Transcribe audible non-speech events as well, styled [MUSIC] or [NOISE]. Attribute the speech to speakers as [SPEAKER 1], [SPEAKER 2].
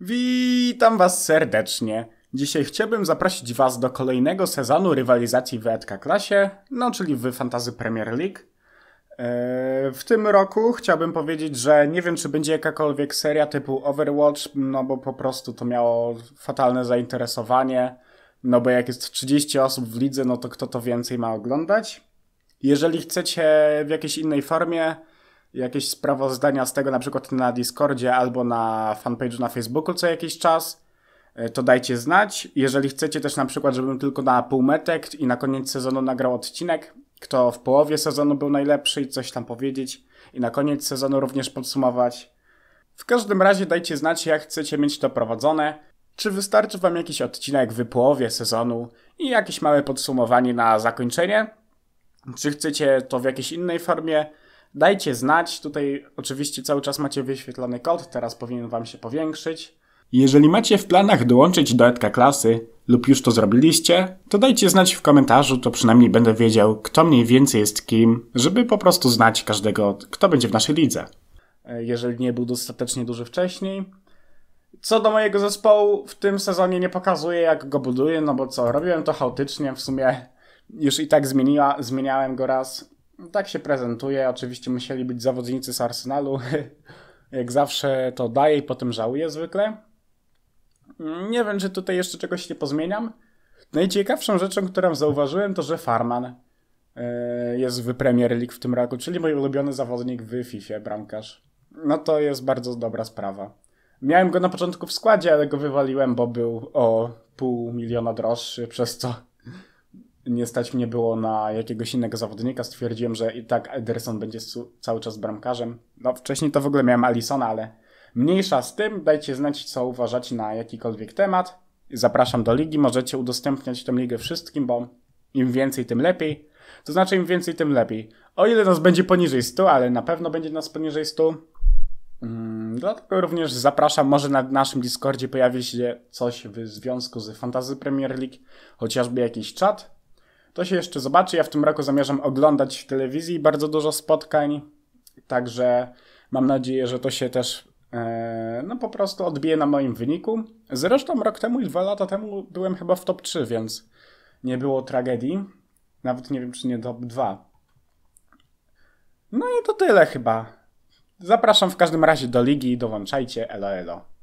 [SPEAKER 1] Witam Was serdecznie. Dzisiaj chciałbym zaprosić Was do kolejnego sezonu rywalizacji w Klasie, no czyli w Fantasy Premier League. E, w tym roku chciałbym powiedzieć, że nie wiem, czy będzie jakakolwiek seria typu Overwatch, no bo po prostu to miało fatalne zainteresowanie. No bo jak jest 30 osób w lidze, no to kto to więcej ma oglądać? Jeżeli chcecie w jakiejś innej formie, jakieś sprawozdania z tego na przykład na Discordzie albo na fanpage'u na Facebooku co jakiś czas, e, to dajcie znać. Jeżeli chcecie też na przykład, żebym tylko na półmetek i na koniec sezonu nagrał odcinek, kto w połowie sezonu był najlepszy i coś tam powiedzieć i na koniec sezonu również podsumować. W każdym razie dajcie znać, jak chcecie mieć to prowadzone. Czy wystarczy Wam jakiś odcinek w połowie sezonu i jakieś małe podsumowanie na zakończenie? Czy chcecie to w jakiejś innej formie? Dajcie znać, tutaj oczywiście cały czas macie wyświetlony kod, teraz powinien Wam się powiększyć. Jeżeli macie w planach dołączyć do Edka Klasy lub już to zrobiliście, to dajcie znać w komentarzu, to przynajmniej będę wiedział, kto mniej więcej jest kim, żeby po prostu znać każdego, kto będzie w naszej lidze. E, jeżeli nie był dostatecznie duży wcześniej. Co do mojego zespołu, w tym sezonie nie pokazuję, jak go buduję, no bo co, robiłem to chaotycznie, w sumie już i tak zmieniła, zmieniałem go raz no tak się prezentuje. Oczywiście musieli być zawodnicy z Arsenalu. [LAUGHS] Jak zawsze to daje i potem żałuje zwykle. Nie wiem, czy tutaj jeszcze czegoś nie pozmieniam. Najciekawszą no rzeczą, którą zauważyłem, to że Farman e, jest w Premier League w tym roku, czyli mój ulubiony zawodnik w FIFA, bramkarz. No to jest bardzo dobra sprawa. Miałem go na początku w składzie, ale go wywaliłem, bo był o pół miliona droższy, przez co nie stać mnie było na jakiegoś innego zawodnika. Stwierdziłem, że i tak Ederson będzie cały czas bramkarzem. No wcześniej to w ogóle miałem Alisona, ale mniejsza z tym. Dajcie znać, co uważacie na jakikolwiek temat. Zapraszam do ligi. Możecie udostępniać tę ligę wszystkim, bo im więcej, tym lepiej. To znaczy im więcej, tym lepiej. O ile nas będzie poniżej 100, ale na pewno będzie nas poniżej 100. Hmm, dlatego również zapraszam, może na naszym Discordzie pojawi się coś w związku z Fantasy Premier League, chociażby jakiś czat, to się jeszcze zobaczy. Ja w tym roku zamierzam oglądać w telewizji bardzo dużo spotkań, także mam nadzieję, że to się też e, no po prostu odbije na moim wyniku. Zresztą rok temu i dwa lata temu byłem chyba w top 3, więc nie było tragedii. Nawet nie wiem, czy nie top 2. No i to tyle chyba. Zapraszam w każdym razie do ligi, dołączajcie, elo elo.